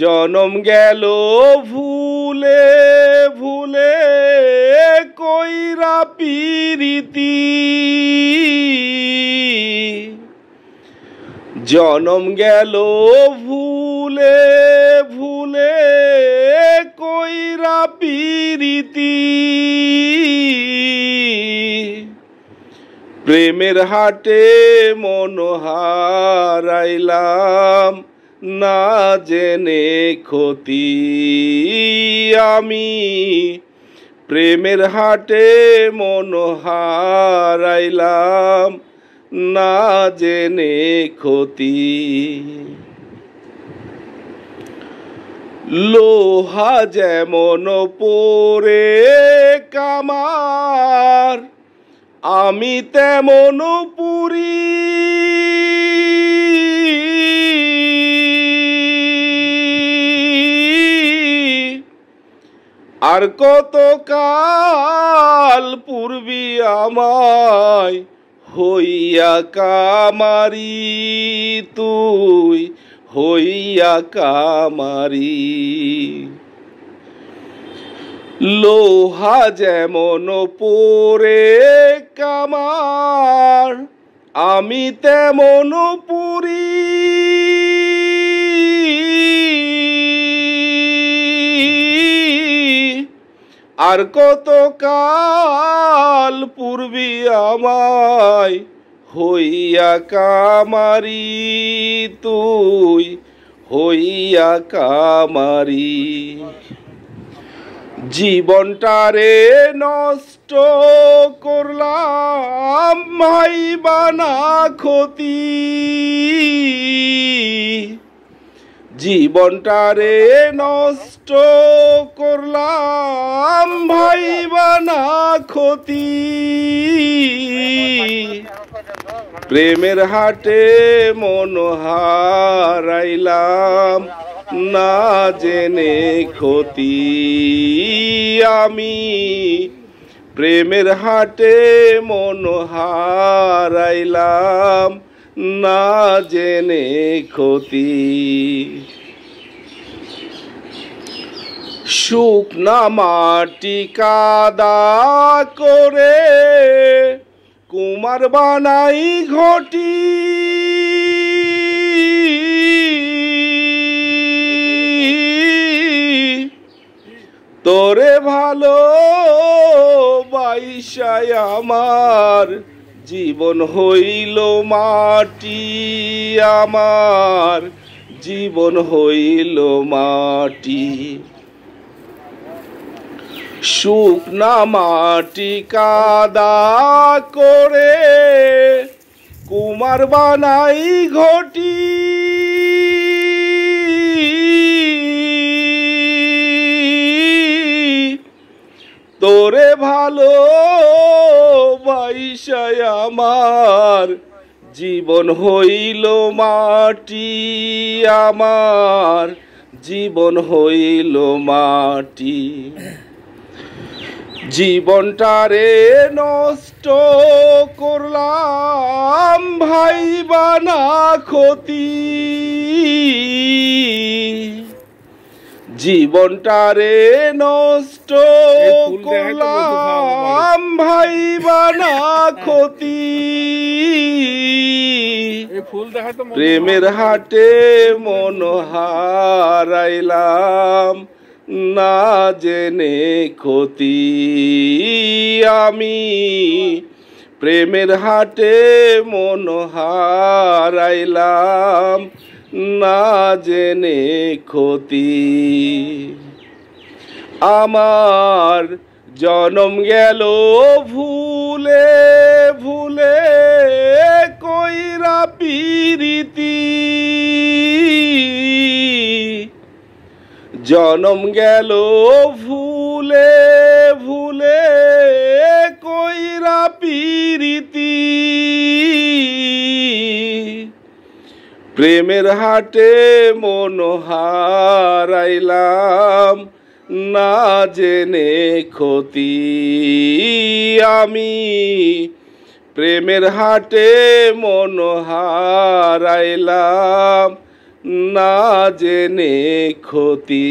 জনম গেল ভুলে ভুলে কইরা পিরিতি জনম গেল ভুলে ভুলে কইরা পিরিতি প্রেমের হাটে মনোহারাইলাম না জেনে ক্ষতি আমি প্রেমের হাটে মন হারাইলাম না জেনে ক্ষতি লোহা যেমন পরে কামার আমি তেমন পুরী আর কত কাল পূর্বি আমায় হইয়া কামারি তুই হইয়া কামারি লোহা যেমন পরে কামার আমি তেমন পুরী আর কত কাল পূর্বি আমায় হইয়া কামারি তুই হইয়া কামারি রে নষ্ট করলাম মাই বানা ক্ষতি রে নষ্ট করলাম দিলাম ভাই বানা ক্ষতি প্রেমের হাটে মন হারাইলাম না জেনে ক্ষতি আমি প্রেমের হাটে মন হারাইলাম না জেনে ক্ষতি শুকনা মাটি কাদা করে কুমার বানাই ঘটি তোরে ভালো বাইশায় আমার জীবন হইল মাটি আমার জীবন হইল মাটি শুকনা মাটি কাদা করে কুমার বানাই ঘটি তোরে ভালো বাইসায় আমার জীবন হইল মাটি আমার জীবন হইল মাটি জীবনটা রে নষ্ট করলাম ভাই বানা ক্ষতি জীবনটা রে নষ্ট করলাম ভাই বানা ক্ষতি প্রেমের হাটে মন হারাইলাম না জেনে ক্ষতি আমি প্রেমের হাটে মন হারাইলাম না জেনে ক্ষতি আমার জনম গেল ভুলে ভুলে কইরা পিরিতি জনম গেল ভুলে ভুলে কইরা পীরিতি প্রেমের হাটে মন হারাইলাম না জেনে ক্ষতি আমি প্রেমের হাটে মন হারাইলাম না জেনে ক্ষতি